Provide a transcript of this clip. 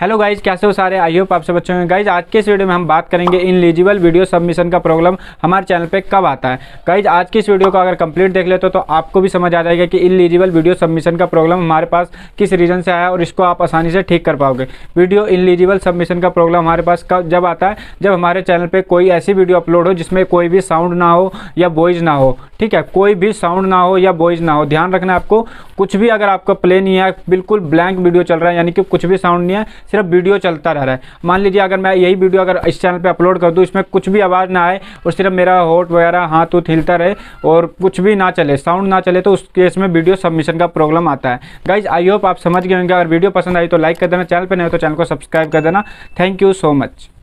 hello guys कैसे हो सारे आई होप आप सब अच्छे होंगे गाइज आज के इस वीडियो में हम बात करेंगे इन एलिजिबल वीडियो सबमिशन का प्रॉब्लम हमारे चैनल पे कब आता है गाइज आज की इस वीडियो को अगर कंप्लीट देख लेते हो तो आपको भी समझ आ जाएगा कि इन एलिजिबल वीडियो सबमिशन का प्रॉब्लम हमारे पास किस रीज़न से आया और इसको आप आसानी से ठीक कर पाओगे वीडियो इन एलिजिबल सबमिशन का प्रॉब्लम हमारे पास कब जब आता है जब हमारे चैनल पर कोई ऐसी वीडियो अपलोड हो जिसमें कोई भी साउंड ना हो या वॉइज ना हो ठीक है कोई भी साउंड ना हो या वॉइज ना हो ध्यान रखना आपको कुछ भी अगर आपका प्ले नहीं है बिल्कुल ब्लैंक वीडियो चल रहा है यानी कि कुछ भी साउंड नहीं है सिर्फ वीडियो चलता रह रहा है मान लीजिए अगर मैं यही वीडियो अगर इस चैनल पर अपलोड कर दूँ इसमें कुछ भी आवाज़ ना आए और सिर्फ मेरा होट वगैरह हाथ उथ हिलता रहे और कुछ भी ना चले साउंड ना चले तो उस केस में वीडियो सबमिशन का प्रॉब्लम आता है गाइज आई होप आप समझ गए होंगे अगर वीडियो पसंद आई तो लाइक कर देना चैनल पर नहीं तो चैनल को सब्सक्राइब कर देना थैंक यू सो मच